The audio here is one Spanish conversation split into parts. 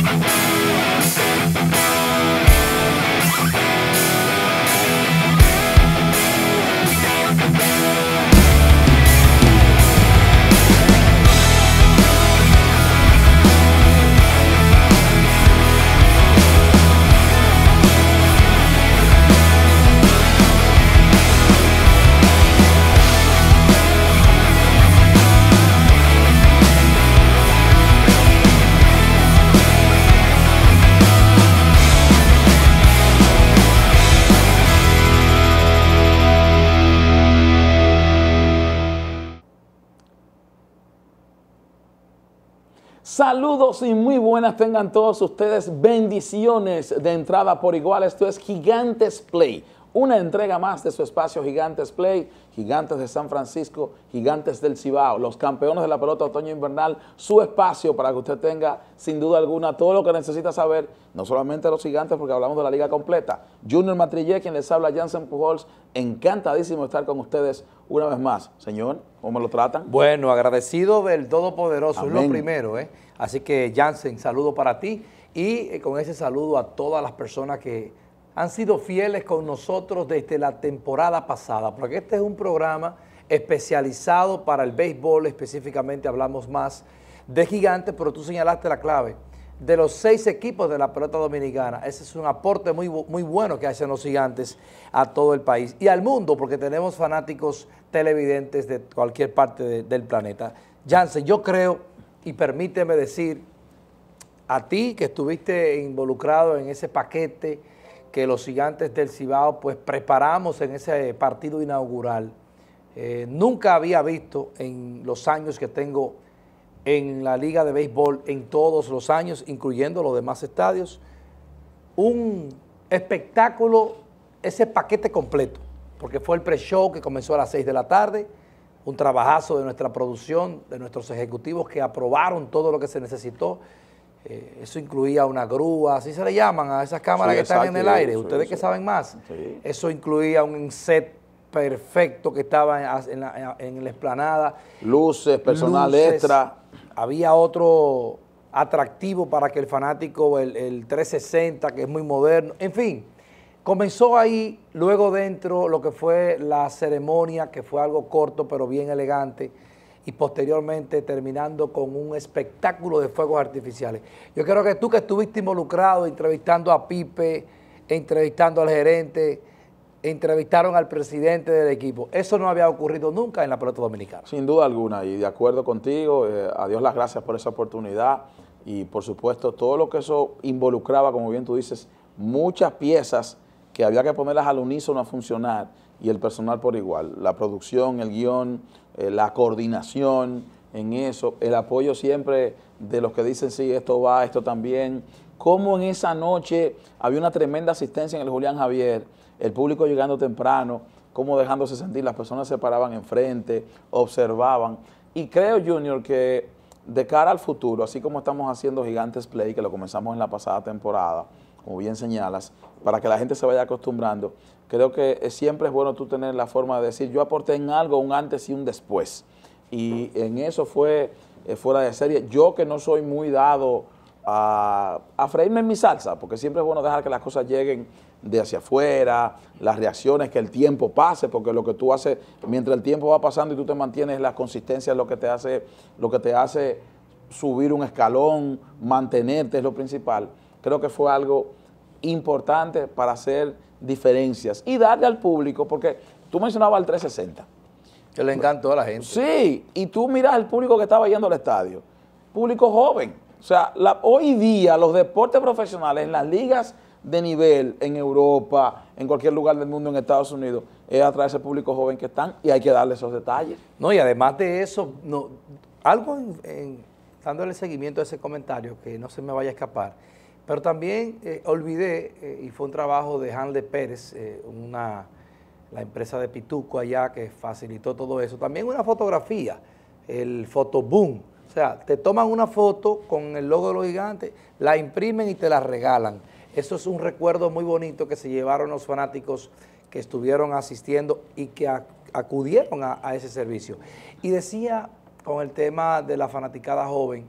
Thank y muy buenas tengan todos ustedes. Bendiciones de entrada por igual. Esto es Gigantes Play una entrega más de su espacio Gigantes Play, Gigantes de San Francisco, Gigantes del Cibao, los campeones de la pelota otoño invernal, su espacio para que usted tenga sin duda alguna todo lo que necesita saber, no solamente los gigantes porque hablamos de la liga completa. Junior Matrillé, quien les habla, Jansen Pujols, encantadísimo estar con ustedes una vez más. Señor, ¿cómo me lo tratan? Bueno, agradecido del Todopoderoso, es lo primero. ¿eh? Así que Jansen, saludo para ti y eh, con ese saludo a todas las personas que han sido fieles con nosotros desde la temporada pasada, porque este es un programa especializado para el béisbol, específicamente hablamos más de gigantes, pero tú señalaste la clave, de los seis equipos de la pelota dominicana. Ese es un aporte muy, muy bueno que hacen los gigantes a todo el país y al mundo, porque tenemos fanáticos televidentes de cualquier parte del planeta. Jansen, yo creo, y permíteme decir, a ti que estuviste involucrado en ese paquete, que los gigantes del Cibao pues preparamos en ese partido inaugural. Eh, nunca había visto en los años que tengo en la liga de béisbol, en todos los años, incluyendo los demás estadios, un espectáculo, ese paquete completo, porque fue el pre-show que comenzó a las 6 de la tarde, un trabajazo de nuestra producción, de nuestros ejecutivos que aprobaron todo lo que se necesitó, eh, eso incluía una grúa, así se le llaman a esas cámaras que están en el aire. Ustedes que saben más, eso incluía un set perfecto que estaba en, la, en la, esplanada. Luces, personal extra. Había otro atractivo para que el fanático, el, el 360, que es muy moderno. En fin, Comenzó ahí, luego dentro lo que fue la ceremonia, que fue algo corto pero bien elegante, y posteriormente terminando con un espectáculo de fuegos artificiales. Yo creo que tú que estuviste involucrado entrevistando a Pipe, entrevistando al gerente, entrevistaron al presidente del equipo. Eso no había ocurrido nunca en la pelota dominicana. Sin duda alguna, y de acuerdo contigo, eh, a Dios las gracias por esa oportunidad y por supuesto todo lo que eso involucraba, como bien tú dices, muchas piezas que había que ponerlas al unísono a funcionar y el personal por igual. La producción, el guión, eh, la coordinación en eso, el apoyo siempre de los que dicen, sí, esto va, esto también. Como en esa noche había una tremenda asistencia en el Julián Javier, el público llegando temprano, como dejándose sentir, las personas se paraban enfrente, observaban. Y creo, Junior, que de cara al futuro, así como estamos haciendo Gigantes Play, que lo comenzamos en la pasada temporada, como bien señalas, para que la gente se vaya acostumbrando, creo que siempre es bueno tú tener la forma de decir, yo aporté en algo un antes y un después. Y en eso fue eh, fuera de serie. Yo que no soy muy dado a, a, freírme en mi salsa, porque siempre es bueno dejar que las cosas lleguen de hacia afuera, las reacciones, que el tiempo pase, porque lo que tú haces, mientras el tiempo va pasando y tú te mantienes, la consistencia es lo que te hace, lo que te hace subir un escalón, mantenerte es lo principal creo que fue algo importante para hacer diferencias y darle al público, porque tú mencionabas el 360. Que le encantó a la gente. Sí, y tú miras el público que estaba yendo al estadio, público joven. O sea, hoy día los deportes profesionales en las ligas de nivel en Europa, en cualquier lugar del mundo, en Estados Unidos, es atraer ese público joven que están y hay que darle esos detalles. No, y además de eso, no, algo en, dándole seguimiento a ese comentario, que no se me vaya a escapar, pero también eh, olvidé, eh, y fue un trabajo de Hanle Pérez, eh, una, la empresa de Pituco allá que facilitó todo eso, también una fotografía, el fotoboom. O sea, te toman una foto con el logo de los gigantes, la imprimen y te la regalan. Eso es un recuerdo muy bonito que se llevaron los fanáticos que estuvieron asistiendo y que acudieron a ese servicio. Y decía con el tema de la fanaticada joven,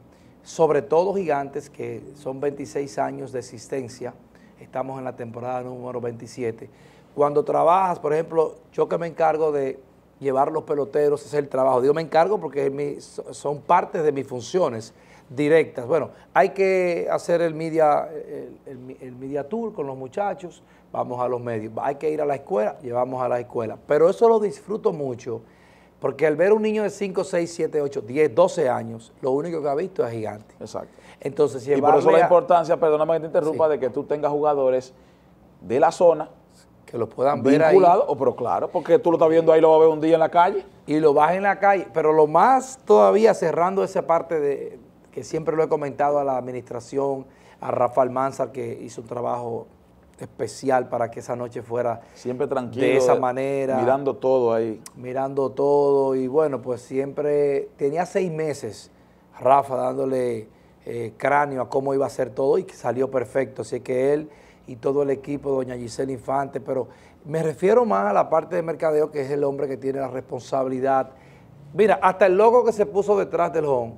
sobre todo gigantes, que son 26 años de existencia, estamos en la temporada número 27. Cuando trabajas, por ejemplo, yo que me encargo de llevar los peloteros, es el trabajo, yo me encargo porque son partes de mis funciones directas. Bueno, hay que hacer el media, el media tour con los muchachos, vamos a los medios, hay que ir a la escuela, llevamos a la escuela. Pero eso lo disfruto mucho porque al ver un niño de 5, 6, 7, 8, 10, 12 años, lo único que ha visto es gigante. Exacto. Entonces, si y por eso la importancia, perdóname que te interrumpa, de que tú tengas jugadores de la zona que los puedan ver ahí. o pero claro, porque tú lo estás viendo ahí, lo vas a ver un día en la calle. Y lo vas en la calle, pero lo más todavía cerrando esa parte de que siempre lo he comentado a la administración, a Rafael Manzar que hizo un trabajo especial para que esa noche fuera siempre tranquilo, de esa manera. Mirando todo ahí. Mirando todo y bueno, pues siempre tenía seis meses Rafa dándole eh, cráneo a cómo iba a ser todo y salió perfecto. Así que él y todo el equipo, doña Giselle Infante, pero me refiero más a la parte de mercadeo que es el hombre que tiene la responsabilidad. Mira, hasta el logo que se puso detrás del home,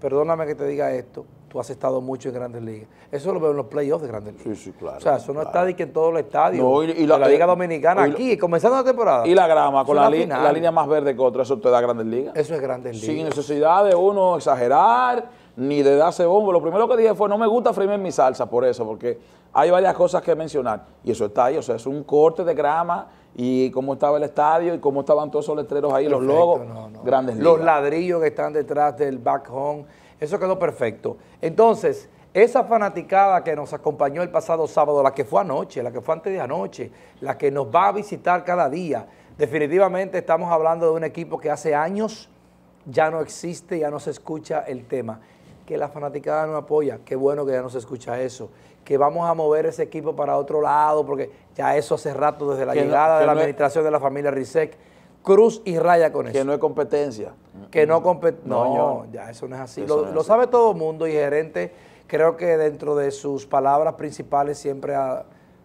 perdóname que te diga esto, tú has estado mucho en Grandes Ligas. Eso lo veo en los playoffs de Grandes Ligas. Sí, sí, claro. O sea, eso no está de que en todos los estadios. y, la, eh, Liga Dominicana, aquí, comenzando la temporada. Y la grama, con la, línea, la, línea más verde que otra, eso te da Grandes Ligas. Eso es Grandes Ligas. Sin necesidad de uno exagerar, ni de darse bombo. Lo primero que dije fue, no me gusta freír mi salsa por eso, porque hay varias cosas que mencionar. Y eso está ahí, o sea, es un corte de grama y cómo estaba el estadio y cómo estaban todos esos letreros ahí, los logos, grandes ligas. Los ladrillos que están detrás del back home eso quedó perfecto. Entonces, esa fanaticada que nos acompañó el pasado sábado, la que fue anoche, la que fue antes de anoche, la que nos va a visitar cada día, definitivamente estamos hablando de un equipo que hace años ya no existe, ya no se escucha el tema. Que la fanaticada no apoya, qué bueno que ya no se escucha eso. Que vamos a mover ese equipo para otro lado, porque ya eso hace rato, desde la llegada de la administración de la familia RISEC, cruz y raya con eso. Que no es competencia. Que no competencia. No, no ya, eso no es así. Lo, sabe todo el mundo y gerente creo que dentro de sus palabras principales siempre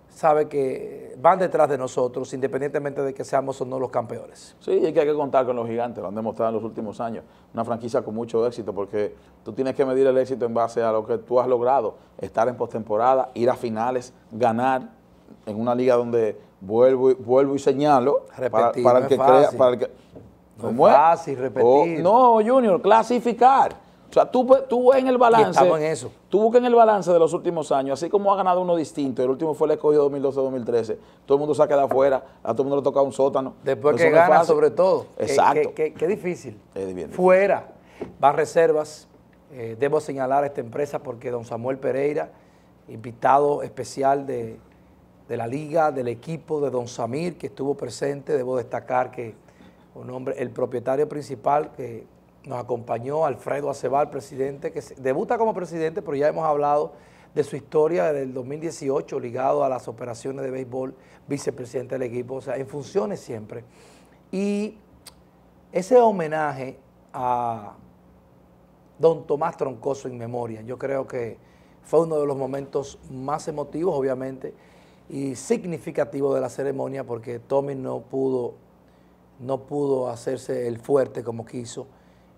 sabe que van detrás de nosotros, independientemente de que seamos o no los campeones. Sí, y que hay que contar con los gigantes, lo han demostrado en los últimos años. Una franquicia con mucho éxito, porque tú tienes que medir el éxito en base a lo que tú has logrado, estar en postemporada, ir a finales, ganar en una liga donde vuelvo, vuelvo y señalo repetir, para, el que crea, para, que no es fácil repetir. Oh, no, Junior, clasificar. O sea, tú, pues, tú en el balance. En eso. Tú buscas en el balance de los últimos años, así como ha ganado uno distinto, el último fue el escogido 2012-2013. Todo el mundo se ha quedado afuera, a todo el mundo le toca un sótano. Después que gana, sobre todo. Exacto. Qué difícil. fuera, van reservas. Eh, debo señalar a esta empresa porque don Samuel Pereira, invitado especial de, de la liga, del equipo de Don Samir, que estuvo presente. Debo destacar que un el propietario principal que nos acompañó, Alfredo Acebal, presidente, que debuta como presidente, pero ya hemos hablado de su historia del 2018 ligado a las operaciones de béisbol, vicepresidente del equipo, o sea, en funciones siempre. Y ese homenaje a don Tomás Troncoso en memoria, yo creo que fue uno de los momentos más emotivos, obviamente, y significativo de la ceremonia porque Tommy no pudo, no pudo hacerse el fuerte como quiso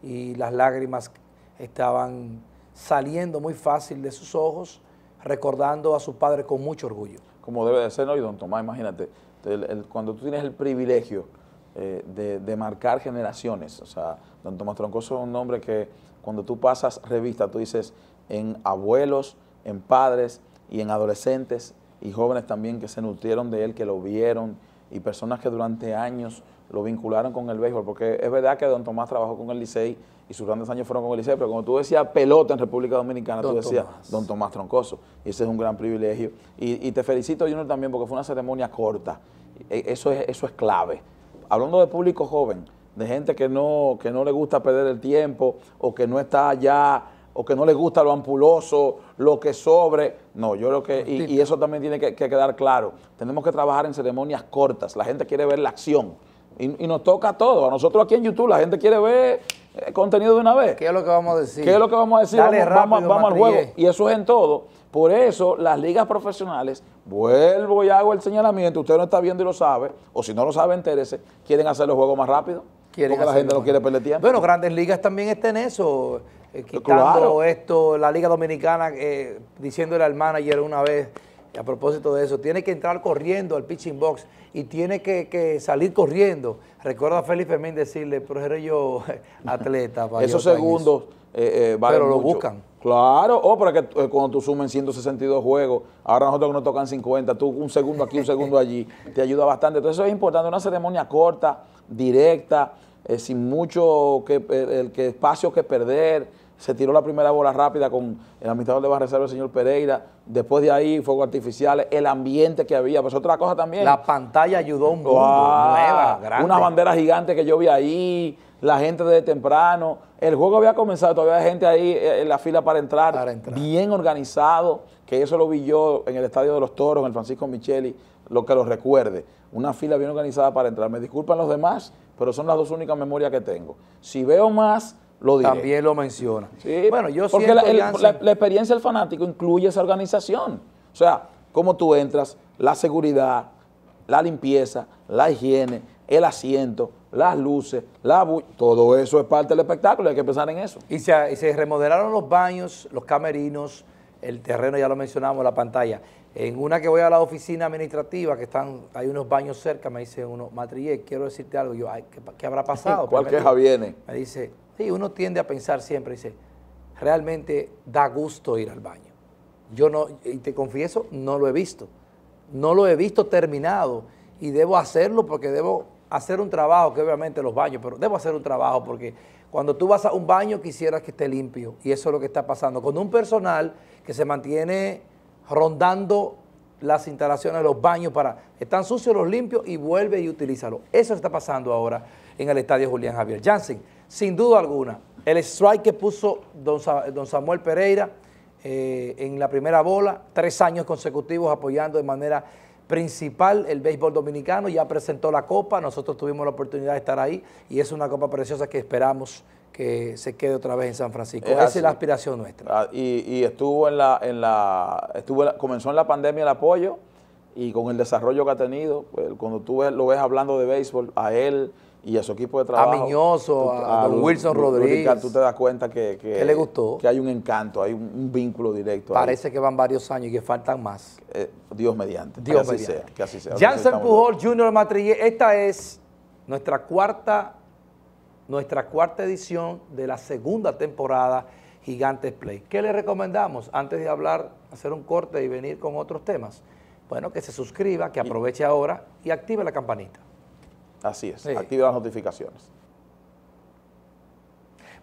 y las lágrimas estaban saliendo muy fácil de sus ojos, recordando a su padre con mucho orgullo. Como debe de ser, ¿no? Y don Tomás, imagínate, cuando tú tienes el privilegio eh, de, de, marcar generaciones, o sea, don Tomás Troncoso es un nombre que cuando tú pasas revista, tú dices en abuelos, en padres y en adolescentes, y jóvenes también que se nutrieron de él, que lo vieron y personas que durante años lo vincularon con el béisbol, porque es verdad que Don Tomás trabajó con el Licey y sus grandes años fueron con el Licey, pero como tú decías pelota en República Dominicana, tú decías Don Tomás Troncoso, y ese es un gran privilegio. Y, te felicito, Junior, también, porque fue una ceremonia corta, e, eso es, eso es clave. Hablando de público joven, de gente que no, que no le gusta perder el tiempo, o que no está allá, o que no le gusta lo ampuloso, lo que sobre. No, yo creo que. Y, eso también tiene que, quedar claro. Tenemos que trabajar en ceremonias cortas. La gente quiere ver la acción. Y, nos toca a todos. A nosotros aquí en YouTube, la gente quiere ver el eh, contenido de una vez. ¿Qué es lo que vamos a decir? ¿Qué es lo que vamos a decir? vamos, rápido, vamos, al juego. Y eso es en todo. Por eso las ligas profesionales, vuelvo y hago el señalamiento, usted no está viendo y lo sabe, o si no lo sabe, entérese, quieren hacer los juegos más rápido. Quieren porque la gente no quiere perder tiempo. Bueno, grandes ligas también están en eso. Eh, eh, quitando esto, la Liga Dominicana eh, diciéndole al manager una vez, a propósito de eso, tiene que entrar corriendo al pitching box y tiene que, salir corriendo. Recuerda a Félix Fermín decirle, pero era yo atleta. Esos segundos eh, Pero lo buscan. Claro, oh, o para que cuando tú sumen 162 juegos, ahora nosotros que nos tocan 50, tú un segundo aquí, un segundo allí, te ayuda bastante. Entonces eso es importante, una ceremonia corta, directa, eh, sin mucho eh, que, espacio que perder. Se tiró la primera bola rápida con el administrador de Reserva, el señor Pereira. Después de ahí, fuegos artificiales, el ambiente que había. Pues otra cosa también. La pantalla ayudó un mundo Una bandera gigante que yo vi ahí la gente desde temprano. El juego había comenzado, todavía hay gente ahí eh, en la fila para entrar, bien organizado, que eso lo vi yo en el Estadio de los Toros, en el Francisco Micheli, lo que lo recuerde. Una fila bien organizada para entrar. Me disculpan los demás, pero son las dos únicas memorias que tengo. Si veo más, lo digo. También lo menciona. Sí, bueno, yo porque la, la, la experiencia del fanático incluye esa organización. O sea, cómo tú entras, la seguridad, la limpieza, la higiene, el asiento, las luces, la todo eso es parte del espectáculo, hay que pensar en eso. Y se, y se remodelaron los baños, los camerinos, el terreno, ya lo mencionamos, la pantalla. En una que voy a la oficina administrativa, que están, hay unos baños cerca, me dice uno, Matrillé, quiero decirte algo. Yo, Ay, ¿qué, habrá pasado? ¿Cuál queja viene? Me dice, sí, uno tiende a pensar siempre, dice, realmente da gusto ir al baño. Yo no, y te confieso, no lo he visto. No lo he visto terminado y debo hacerlo porque debo hacer un trabajo, que obviamente los baños, pero debo hacer un trabajo porque cuando tú vas a un baño quisieras que esté limpio y eso es lo que está pasando. Con un personal que se mantiene rondando las instalaciones, los baños para... Están sucios, los limpios y vuelve y utilízalo. Eso está pasando ahora en el estadio Julián Javier Jansen. Sin duda alguna, el strike que puso don, Samuel Pereira eh, en la primera bola, tres años consecutivos apoyando de manera principal el béisbol dominicano, ya presentó la copa, nosotros tuvimos la oportunidad de estar ahí y es una copa preciosa que esperamos que se quede otra vez en San Francisco. Esa es la aspiración nuestra. Ah, y, estuvo en la, en la, estuvo comenzó en la pandemia el apoyo y con el desarrollo que ha tenido, pues, cuando tú lo ves hablando de béisbol, a él y a su equipo de trabajo. A Miñoso, a, Wilson Rodríguez. Tú te das cuenta que, le gustó? que hay un encanto, hay un, vínculo directo. Parece que van varios años y que faltan más. Eh, Dios mediante. Dios que mediante. que sea. Jansen Pujol, Junior Matrillé, esta es nuestra cuarta nuestra cuarta edición de la segunda temporada Gigantes Play. ¿Qué le recomendamos antes de hablar, hacer un corte y venir con otros temas? Bueno, que se suscriba, que aproveche ahora y active la campanita. Así es, active las notificaciones.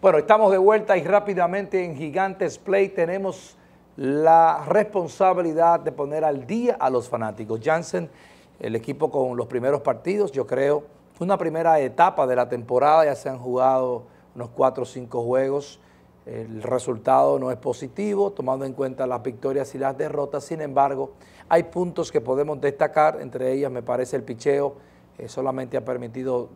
Bueno, estamos de vuelta y rápidamente en Gigantes Play tenemos la responsabilidad de poner al día a los fanáticos. Jansen, el equipo con los primeros partidos, yo creo una primera etapa de la temporada, ya se han jugado unos cuatro o cinco juegos. El resultado no es positivo, tomando en cuenta las victorias y las derrotas. Sin embargo, hay puntos que podemos destacar, entre ellas me parece el picheo, eh, solamente ha permitido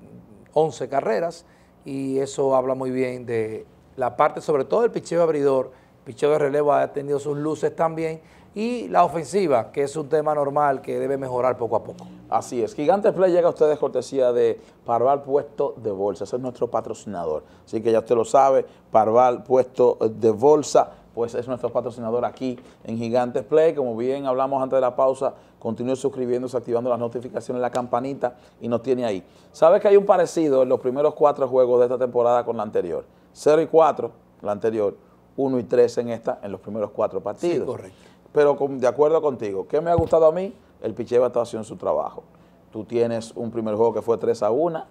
11 carreras y eso habla muy bien de la parte, sobre todo el picheo abridor, picheo de relevo ha tenido sus luces también, y la ofensiva, que es un tema normal que debe mejorar poco a poco. Así es. Gigantes Play llega a ustedes cortesía de Parval Puesto de Bolsa. Ese es nuestro patrocinador. Así que ya usted lo sabe, Parval Puesto de Bolsa pues es nuestro patrocinador aquí en Gigantes Play. Como bien hablamos antes de la pausa, continúe suscribiéndose, activando las notificaciones, la campanita y nos tiene ahí. ¿Sabes que hay un parecido en los primeros cuatro juegos de esta temporada con la anterior? 0 y 4, la anterior, 1 y 3 en esta, en los primeros cuatro partidos. correcto pero de acuerdo contigo, ¿qué me ha gustado a mí? El picheo está haciendo su trabajo. Tú tienes un primer juego que fue 3 a 1.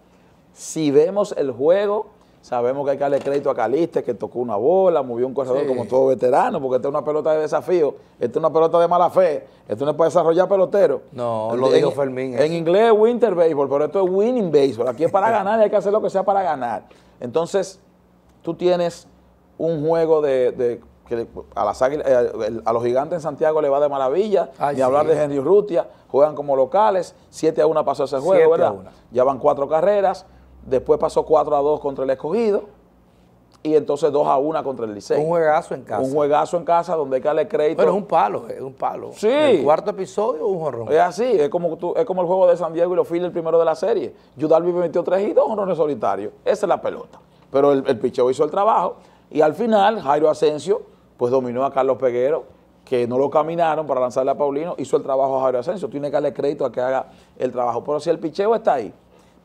Si vemos el juego, sabemos que hay que darle crédito a Caliste, que tocó una bola, movió un corredor como todo veterano, porque esta es una pelota de desafío, esta es una pelota de mala fe, esto no puede desarrollar pelotero. No, lo digo dijo Fermín. En, inglés es winter baseball, pero esto es winning baseball. Aquí es para ganar y hay que hacer lo que sea para ganar. Entonces, tú tienes un juego de que eh, a, los gigantes en Santiago le va de maravilla, ni hablar de Henry Rutia, juegan como locales, 7 a 1 pasó ese juego, ¿verdad? Ya van cuatro carreras, después pasó 4 a 2 contra el escogido, y entonces 2 a 1 contra el Liceo. Un juegazo en casa. Un juegazo en casa donde hay que crédito. Pero es un palo, es un palo. Sí. cuarto episodio, un jorrón. Es así, es como, es como el juego de San Diego y los Phillies, el primero de la serie. Yudalvi metió 3 y 2 jorrones solitario, Esa es la pelota. Pero el, el picheo hizo el trabajo. Y al final, Jairo Asensio pues dominó a Carlos Peguero, que no lo caminaron para lanzarle a Paulino, hizo el trabajo a Javier Asensio, tiene que darle crédito a que haga el trabajo. Pero si el picheo está ahí,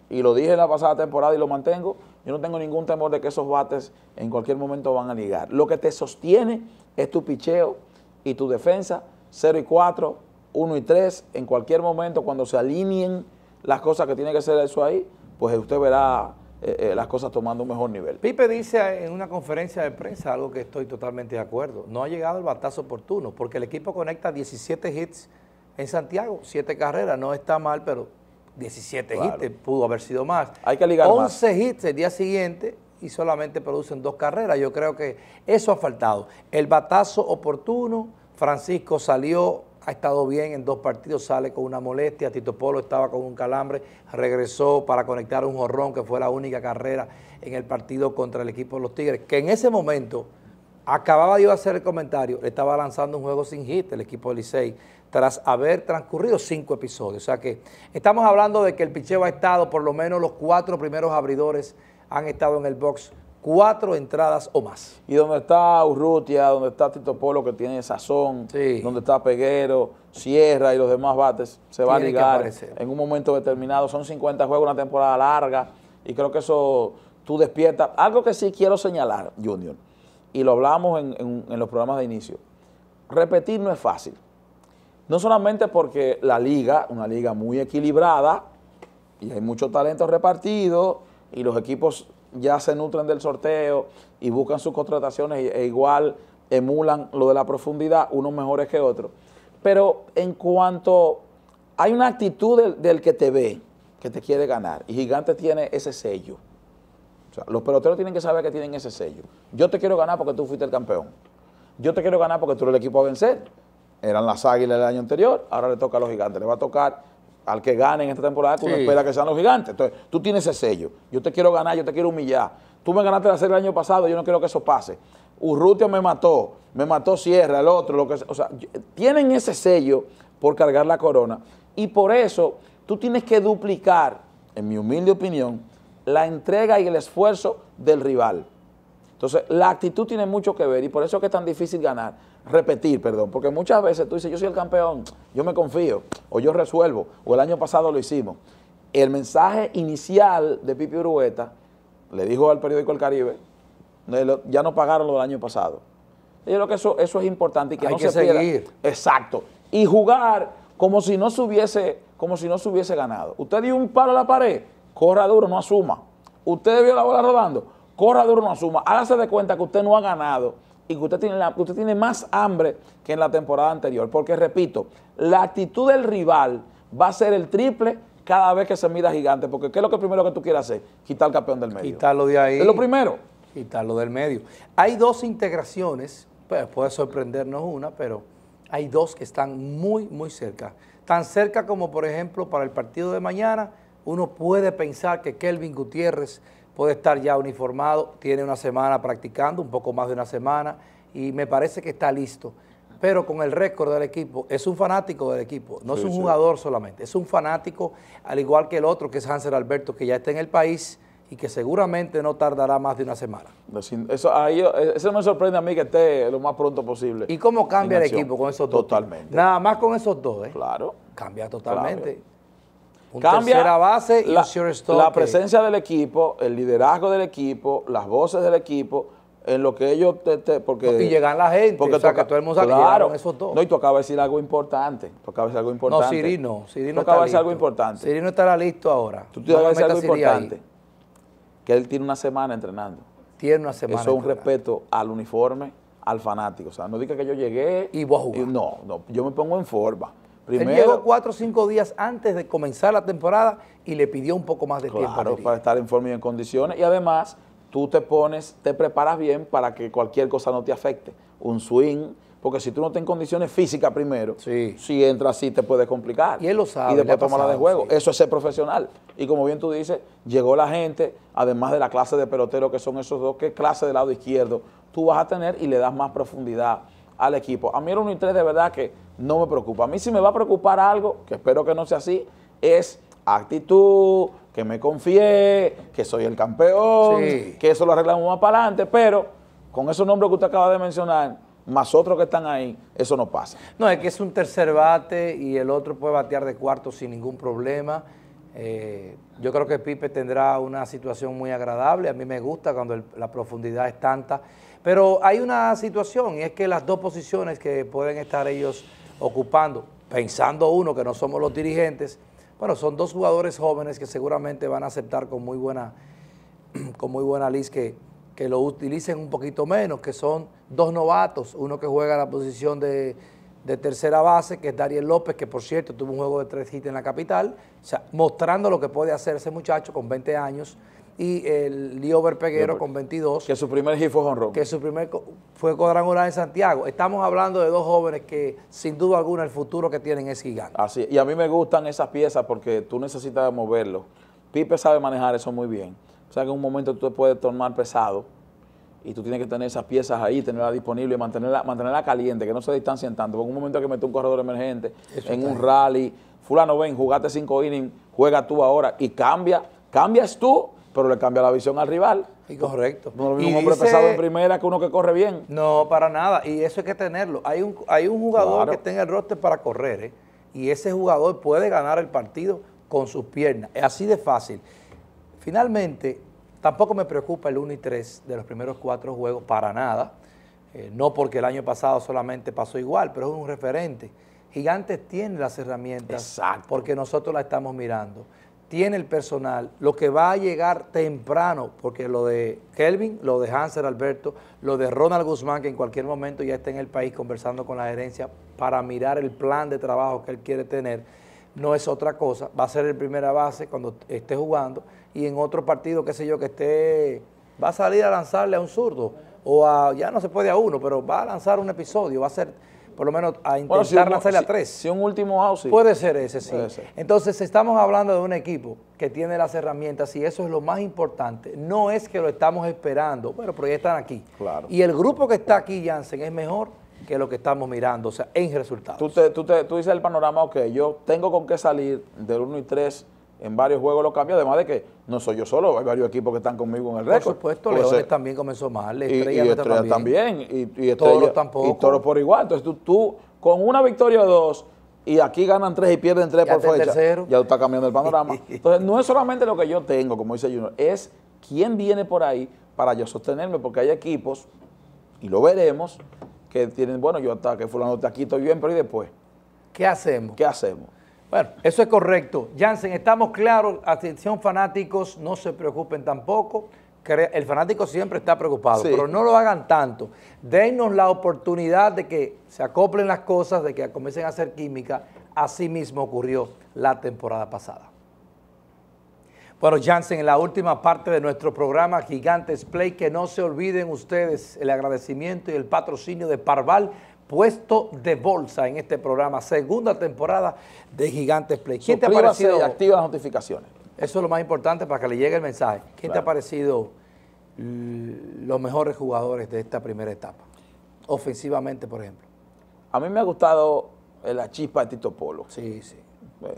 y lo dije en la pasada temporada y lo mantengo, yo no tengo ningún temor de que esos bates en cualquier momento van a ligar. Lo que te sostiene es tu picheo y tu defensa, 0 y 4, 1 y 3, en cualquier momento cuando se alineen las cosas que tiene que ser eso ahí, pues usted verá eh, eh, las cosas tomando un mejor nivel. Pipe dice en una conferencia de prensa algo que estoy totalmente de acuerdo. No ha llegado el batazo oportuno porque el equipo conecta 17 hits en Santiago, 7 carreras, no está mal, pero 17 hits pudo haber sido más. Hay que ligar 11 hits el día siguiente y solamente producen dos carreras. Yo creo que eso ha faltado. El batazo oportuno, Francisco salió ha estado bien, en dos partidos sale con una molestia, Tito Polo estaba con un calambre, regresó para conectar un jorrón que fue la única carrera en el partido contra el equipo de los Tigres, que en ese momento acababa yo de hacer el comentario, le estaba lanzando un juego sin hit el equipo de Licey tras haber transcurrido cinco episodios. O sea que estamos hablando de que el picheo ha estado, por lo menos los cuatro primeros abridores han estado en el box cuatro entradas o más. Y donde está Urrutia, donde está Tito Polo, que tiene sazón, donde está Peguero, Sierra y los demás bates, se va a ligar en un momento determinado. Son 50 juegos, una temporada larga, y creo que eso tú despiertas. Algo que sí quiero señalar, Junior, y lo hablamos en, en los programas de inicio, repetir no es fácil. No solamente porque la liga, una liga muy equilibrada, y hay mucho talento repartido, y los equipos ya se nutren del sorteo y buscan sus contrataciones e igual emulan lo de la profundidad, unos mejores que otros. Pero en cuanto hay una actitud del, que te ve, que te quiere ganar, y Gigante tiene ese sello. O sea, los peloteros tienen que saber que tienen ese sello. Yo te quiero ganar porque tú fuiste el campeón. Yo te quiero ganar porque tú eres el equipo a vencer. Eran las águilas del año anterior, ahora le toca a los gigantes. Le va a tocar al que gane en esta temporada, con sí. espera que sean los gigantes. Entonces, tú tienes ese sello. Yo te quiero ganar, yo te quiero humillar. Tú me ganaste la serie el año pasado, yo no quiero que eso pase. Urrutia me mató, me mató Sierra, el otro, lo que O sea, tienen ese sello por cargar la corona. Y por eso, tú tienes que duplicar, en mi humilde opinión, la entrega y el esfuerzo del rival. Entonces, la actitud tiene mucho que ver y por eso es que es tan difícil ganar repetir, perdón, porque muchas veces tú dices, yo soy el campeón, yo me confío, o yo resuelvo, o el año pasado lo hicimos. El mensaje inicial de Pipi Urugueta, le dijo al periódico El Caribe, ya no pagaron lo del año pasado. Yo creo que eso, eso es importante y que Hay no que seguir. Exacto. Y jugar como si no se hubiese, como si no hubiese ganado. Usted dio un palo a la pared, corra duro, no asuma. Usted vio la bola rodando, corra duro, no asuma. Hágase de cuenta que usted no ha ganado y que usted tiene, tiene más hambre que en la temporada anterior. Porque, repito, la actitud del rival va a ser el triple cada vez que se mida gigante. Porque, ¿qué es lo que primero que tú quieres hacer? Quitar al campeón del medio. Quitarlo de ahí. Es lo primero. Quitarlo del medio. Hay dos integraciones, pues, puede sorprendernos una, pero hay dos que están muy, muy cerca. Tan cerca como, por ejemplo, para el partido de mañana, uno puede pensar que Kelvin Gutiérrez puede estar ya uniformado, tiene una semana practicando, un poco más de una semana, y me parece que está listo. Pero con el récord del equipo, es un fanático del equipo, no es un jugador solamente, es un fanático, al igual que el otro, que es Hansel Alberto, que ya está en el país y que seguramente no tardará más de una semana. Eso, eh, eso me sorprende a mí que esté lo más pronto posible. ¿Y cómo cambia el equipo con esos dos? Totalmente. Nada más con esos dos, ¿eh? Claro. Cambia totalmente. Cambia base y la, la presencia del equipo, el liderazgo del equipo, las voces del equipo, en lo que ellos te, porque y llegan la gente porque o todo el mundo claro, no y tú acabas de decir algo importante tú decir algo importante no Siri no acabas algo importante estará listo ahora tú te acabas decir algo importante que él tiene una semana entrenando tiene una semana eso es un respeto al uniforme al fanático o sea no diga que yo llegué y voy a jugar. no no yo me pongo en forma Primero, llegó cuatro o cinco días antes de comenzar la temporada y le pidió un poco más de tiempo. Claro, para estar en forma y en condiciones. Y además, tú te pones, te preparas bien para que cualquier cosa no te afecte. Un swing, porque si tú no estás en condiciones físicas primero, si entras así te puede complicar. Y él lo sabe. Y después la de juego. Eso es ser profesional. Y como bien tú dices, llegó la gente, además de la clase de pelotero que son esos dos, que clase del lado izquierdo tú vas a tener y le das más profundidad? al equipo. A mí el 1 y 3 de verdad que no me preocupa. A mí si me va a preocupar algo, que espero que no sea así, es actitud, que me confié, que soy el campeón, que eso lo arreglamos más para adelante, pero con esos nombres que usted acaba de mencionar, más otros que están ahí, eso no pasa. No, es que es un tercer bate y el otro puede batear de cuarto sin ningún problema. Eh, yo creo que Pipe tendrá una situación muy agradable. A mí me gusta cuando la profundidad es tanta pero hay una situación y es que las dos posiciones que pueden estar ellos ocupando, pensando uno que no somos los dirigentes, bueno, son dos jugadores jóvenes que seguramente van a aceptar con muy buena, con muy buena lis que, que lo utilicen un poquito menos, que son dos novatos, uno que juega la posición de, de tercera base, que es Dariel López, que por cierto tuvo un juego de tres hits en la capital, o sea, mostrando lo que puede hacer ese muchacho con 20 años, y el Lío Peguero con 22. Que su primer hit fue honrón. Que su primer fue cuadrangular en Santiago. Estamos hablando de dos jóvenes que sin duda alguna el futuro que tienen es gigante. Así, y a mí me gustan esas piezas porque tú necesitas moverlo. Pipe sabe manejar eso muy bien. O sea que en un momento tú te puedes tomar pesado y tú tienes que tener esas piezas ahí, tenerlas disponibles, mantenerla, mantenerla caliente, que no se distancien tanto. Porque en un momento que mete un corredor emergente, en un rally, fulano ven, jugaste cinco innings, juega tú ahora y cambia, cambias tú pero le cambia la visión al rival. Y correcto. No lo un hombre pesado en primera que uno que corre bien. No, para nada. Y eso hay que tenerlo. Hay un, hay un jugador que tenga el roster para correr, ¿eh? y ese jugador puede ganar el partido con sus piernas. Es así de fácil. Finalmente, tampoco me preocupa el 1 y 3 de los primeros cuatro juegos para nada. Eh, no porque el año pasado solamente pasó igual, pero es un referente. Gigantes tiene las herramientas porque nosotros las estamos mirando tiene el personal, lo que va a llegar temprano, porque lo de Kelvin, lo de Hanser Alberto, lo de Ronald Guzmán, que en cualquier momento ya está en el país conversando con la gerencia para mirar el plan de trabajo que él quiere tener, no es otra cosa, va a ser el primera base cuando esté jugando y en otro partido, qué sé yo, que esté, va a salir a lanzarle a un zurdo o a, ya no se puede a uno, pero va a lanzar un episodio, va a ser por lo menos a intentar bueno, a tres. Si, un último house. Puede ser ese, sí. Entonces, estamos hablando de un equipo que tiene las herramientas y eso es lo más importante. No es que lo estamos esperando, bueno pero ya están aquí. Claro. Y el grupo que está aquí, Jansen, es mejor que lo que estamos mirando, o sea, en resultados. Tú, te, tú, tú dices el panorama, ok, yo tengo con qué salir del 1 y 3 en varios juegos lo cambió, además de que no soy yo solo, hay varios equipos que están conmigo en el récord. Por supuesto, Leones también comenzó mal, Estrella, y, también, y, y por igual. Entonces tú, con una victoria o dos, y aquí ganan tres y pierden tres por fecha, ya está cambiando el panorama. Entonces no es solamente lo que yo tengo, como dice Junior, es quién viene por ahí para yo sostenerme, porque hay equipos, y lo veremos, que tienen, bueno, yo hasta que fulano te aquí, estoy bien, pero ¿y después? ¿Qué hacemos? ¿Qué hacemos? Bueno, eso es correcto. Jansen, estamos claros, atención fanáticos, no se preocupen tampoco. El fanático siempre está preocupado, pero no lo hagan tanto. Denos la oportunidad de que se acoplen las cosas, de que comiencen a hacer química. Así mismo ocurrió la temporada pasada. Bueno, Jansen, en la última parte de nuestro programa Gigantes Play, que no se olviden ustedes el agradecimiento y el patrocinio de Parval, puesto de bolsa en este programa, segunda temporada de Gigantes Play. ¿Quién te ha parecido? Y activa las notificaciones. Eso es lo más importante para que le llegue el mensaje. ¿Quién te ha parecido los mejores jugadores de esta primera etapa? Ofensivamente, por ejemplo. A mí me ha gustado eh, la chispa de Tito Polo. Sí, sí.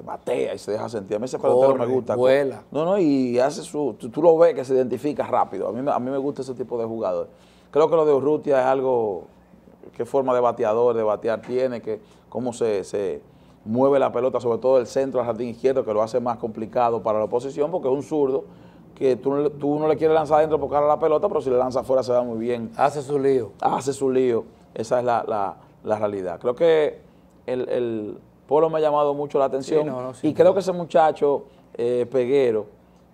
Matea y se deja sentir. A mí ese pelotero me gusta. Vuela. No, no, y hace su. Tú, lo ves que se identifica rápido. A mí, a mí me gusta ese tipo de jugadores. Creo que lo de Urrutia es algo qué forma de bateador, de batear tiene, que, cómo se, mueve la pelota, sobre todo el centro al jardín izquierdo, que lo hace más complicado para la oposición, porque es un zurdo que tú, tú no le quieres lanzar adentro por cara la pelota, pero si le lanza afuera se va muy bien. Hace su lío. Hace su lío. Esa es la, realidad. Creo que el, el, Polo me ha llamado mucho la atención y creo que ese muchacho eh, Peguero,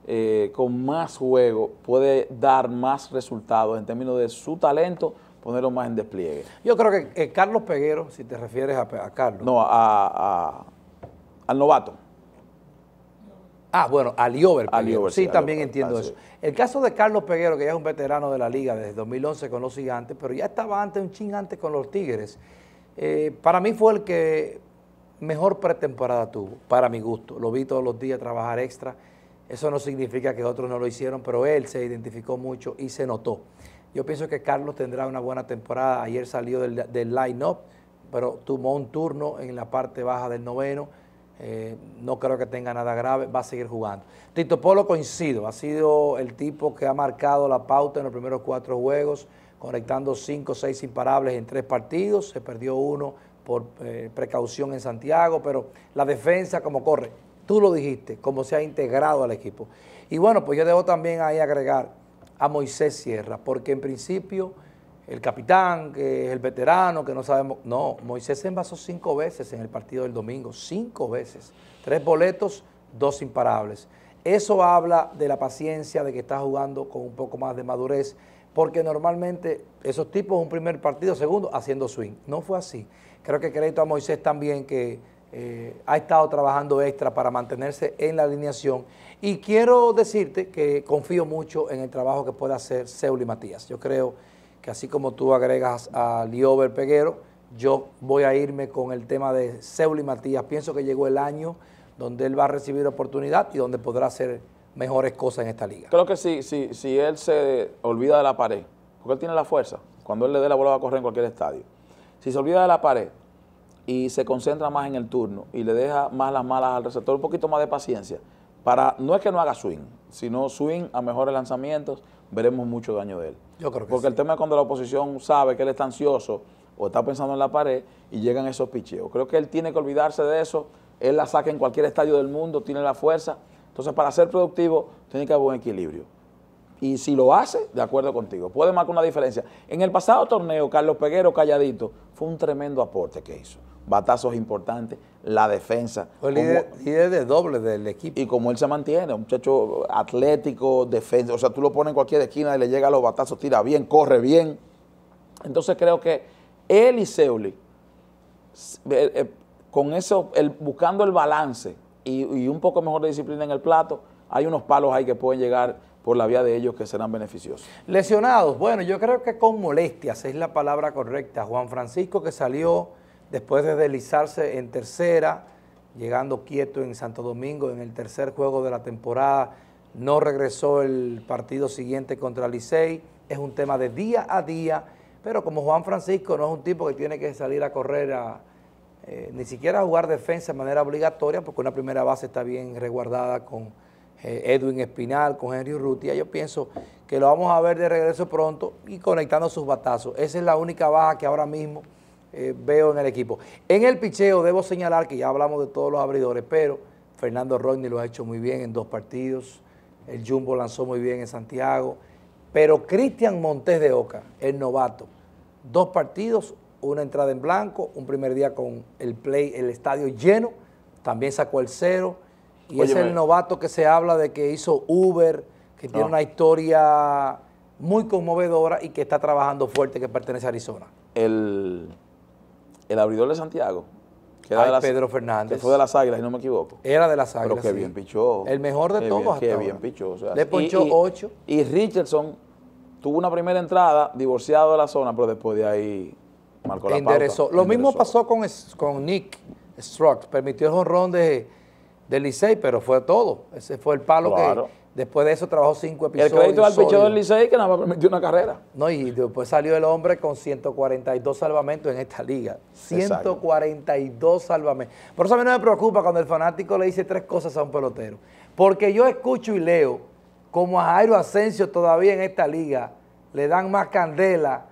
eh, con más juego, puede dar más resultados en términos de su talento, ponerlo más en despliegue. Yo creo que eh, Carlos Peguero, si te refieres a, Carlos. No, a, al novato. Ah, bueno, a Liover. sí, también ah, entiendo eso. El caso de Carlos Peguero, que ya es un veterano de la liga desde 2011 con los gigantes, pero ya estaba antes, un chingante con los Tigres. Eh, para mí fue el que mejor pretemporada tuvo, para mi gusto. Lo vi todos los días trabajar extra. Eso no significa que otros no lo hicieron, pero él se identificó mucho y se notó. Yo pienso que Carlos tendrá una buena temporada. Ayer salió del, line-up, pero tomó un turno en la parte baja del noveno. Eh, no creo que tenga nada grave, va a seguir jugando. Tito Polo coincido, ha sido el tipo que ha marcado la pauta en los primeros cuatro juegos, conectando cinco o seis imparables en tres partidos. Se perdió uno por eh, precaución en Santiago, pero la defensa como corre, tú lo dijiste, como se ha integrado al equipo. Y bueno, pues yo debo también ahí agregar a Moisés Sierra, porque en principio el capitán, que es el veterano, que no sabemos. No, Moisés se envasó cinco veces en el partido del domingo, cinco veces. Tres boletos, dos imparables. Eso habla de la paciencia, de que está jugando con un poco más de madurez, porque normalmente esos tipos, un primer partido, segundo, haciendo swing. No fue así. Creo que crédito a Moisés también que eh, ha estado trabajando extra para mantenerse en la alineación. Y quiero decirte que confío mucho en el trabajo que puede hacer Seuli Matías. Yo creo que así como tú agregas a Liober Peguero, yo voy a irme con el tema de Seuli Matías. Pienso que llegó el año donde él va a recibir oportunidad y donde podrá hacer mejores cosas en esta liga. Creo que si, si, si él se olvida de la pared, porque él tiene la fuerza, cuando él le dé la bola va a correr en cualquier estadio. Si se olvida de la pared, y se concentra más en el turno y le deja más las malas al receptor, un poquito más de paciencia. Para, no es que no haga swing, sino swing a mejores lanzamientos, veremos mucho daño de él. Yo creo que Porque el tema es cuando la oposición sabe que él está ansioso o está pensando en la pared y llegan esos picheos. Creo que él tiene que olvidarse de eso, él la saca en cualquier estadio del mundo, tiene la fuerza. Entonces, para ser productivo, tiene que haber un equilibrio. Y si lo hace, de acuerdo contigo, puede marcar una diferencia. En el pasado torneo, Carlos Peguero, calladito, fue un tremendo aporte que hizo batazos importantes, la defensa. y líder, de doble del equipo. Y como él se mantiene, un muchacho atlético, defensa, o sea, tú lo pones en cualquier esquina y le llega los batazos, tira bien, corre bien. Entonces creo que él y Seuli, eh, eh, con eso, buscando el balance y, y un poco mejor de disciplina en el plato, hay unos palos ahí que pueden llegar por la vía de ellos que serán beneficiosos. Lesionados, bueno, yo creo que con molestias es la palabra correcta. Juan Francisco que salió después de deslizarse en tercera, llegando quieto en Santo Domingo en el tercer juego de la temporada, no regresó el partido siguiente contra Licey, es un tema de día a día, pero como Juan Francisco no es un tipo que tiene que salir a correr eh, ni siquiera a jugar defensa de manera obligatoria, porque una primera base está bien resguardada con eh, Edwin Espinal, con Henry Rutia, yo pienso que lo vamos a ver de regreso pronto y conectando sus batazos. Esa es la única baja que ahora mismo eh, veo en el equipo. En el picheo debo señalar que ya hablamos de todos los abridores, pero Fernando Rodney lo ha hecho muy bien en dos partidos, el Jumbo lanzó muy bien en Santiago, pero Cristian Montes de Oca, el novato, dos partidos, una entrada en blanco, un primer día con el play, el estadio lleno, también sacó el cero, y es el novato que se habla de que hizo Uber, que tiene ah. una historia muy conmovedora y que está trabajando fuerte, que pertenece a Arizona. El, el abridor de Santiago. Que era Pedro Fernández. Que fue de las águilas, si no me equivoco. Era de las águilas. Pero que bien pichó. El mejor de todos. Qué bien, bien pichó. Le ponchó ocho. Y, Richardson tuvo una primera entrada divorciado de la zona, pero después de ahí marcó la enderezó. Lo mismo pasó con, con Nick Strux. Permitió el jonrón de, de Licey, pero fue todo. Ese fue el palo que Después de eso trabajó cinco episodios. El crédito al pichón del Licey que nada a permitir una carrera. No, y después salió el hombre con 142 salvamentos en esta liga. 142 salvamentos. Por eso a mí no me preocupa cuando el fanático le dice tres cosas a un pelotero. Porque yo escucho y leo como a Jairo Asensio todavía en esta liga le dan más candela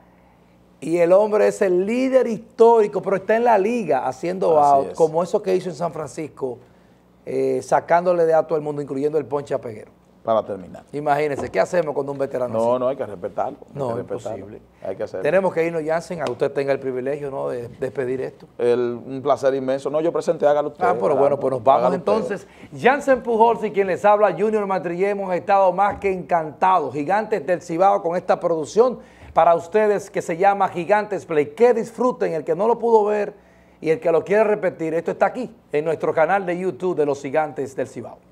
y el hombre es el líder histórico, pero está en la liga haciendo como eso que hizo en San Francisco, eh, sacándole de a todo el mundo, incluyendo el ponche apeguero para terminar. Imagínense, ¿qué hacemos cuando un veterano No, no, hay que respetarlo. No, es imposible. Hay que hacerlo. Tenemos que irnos, Jansen, a usted tenga el privilegio ¿no? de despedir esto. un placer inmenso. No, yo presente, hágalo usted. Ah, pero bueno, pues nos vamos entonces. Jansen Pujols y quien les habla, Junior Matrillé, hemos estado más que encantados, gigantes del Cibao con esta producción para ustedes que se llama Gigantes Play. Que disfruten, el que no lo pudo ver y el que lo quiere repetir, esto está aquí, en nuestro canal de YouTube de los Gigantes del Cibao.